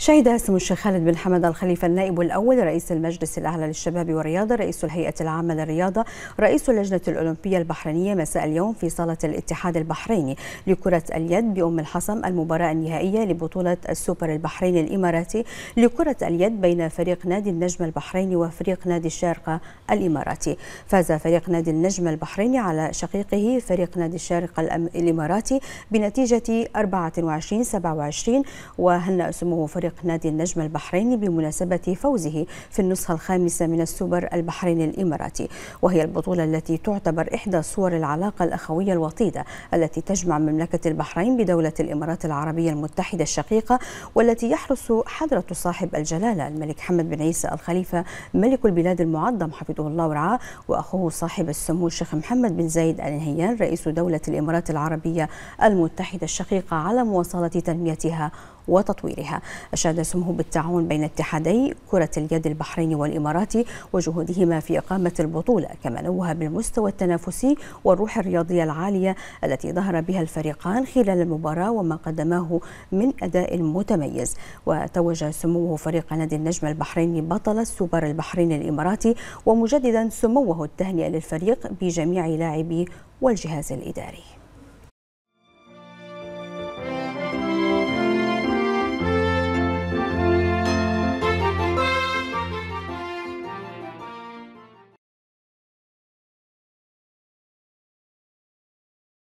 شهد سمو الشيخ خالد بن حمد الخليفة النائب الأول رئيس المجلس الأعلى للشباب والرياضة رئيس الهيئة العامة للرياضة رئيس اللجنة الأولمبية البحرينية مساء اليوم في صالة الاتحاد البحريني لكرة اليد بأم الحسم المباراة النهائية لبطولة السوبر البحريني الإماراتي لكرة اليد بين فريق نادي النجم البحريني وفريق نادي الشارقة الإماراتي فاز فريق نادي النجم البحريني على شقيقه فريق نادي الشارقة الإماراتي بنتيجة 24 27 وهنأ سموه فريق يفرق نادي النجم البحريني بمناسبة فوزه في النسخة الخامسة من السوبر البحريني الإماراتي وهي البطولة التي تعتبر إحدى صور العلاقة الأخوية الوطيدة التي تجمع مملكة البحرين بدولة الإمارات العربية المتحدة الشقيقة والتي يحرص حضرة صاحب الجلالة الملك حمد بن عيسى الخليفة ملك البلاد المعظم حفظه الله ورعاه وأخوه صاحب السمو الشيخ محمد بن زايد آل نهيان رئيس دولة الإمارات العربية المتحدة الشقيقة على مواصلة تنميتها وتطويرها أشاد سمه بالتعاون بين اتحادي كرة اليد البحريني والإماراتي وجهودهما في إقامة البطولة كما نوه بالمستوى التنافسي والروح الرياضية العالية التي ظهر بها الفريقان خلال المباراة وما قدماه من أداء متميز وتوج سموه فريق نادي النجم البحريني بطل السوبر البحريني الإماراتي ومجددا سموه التهنئة للفريق بجميع لاعبيه والجهاز الإداري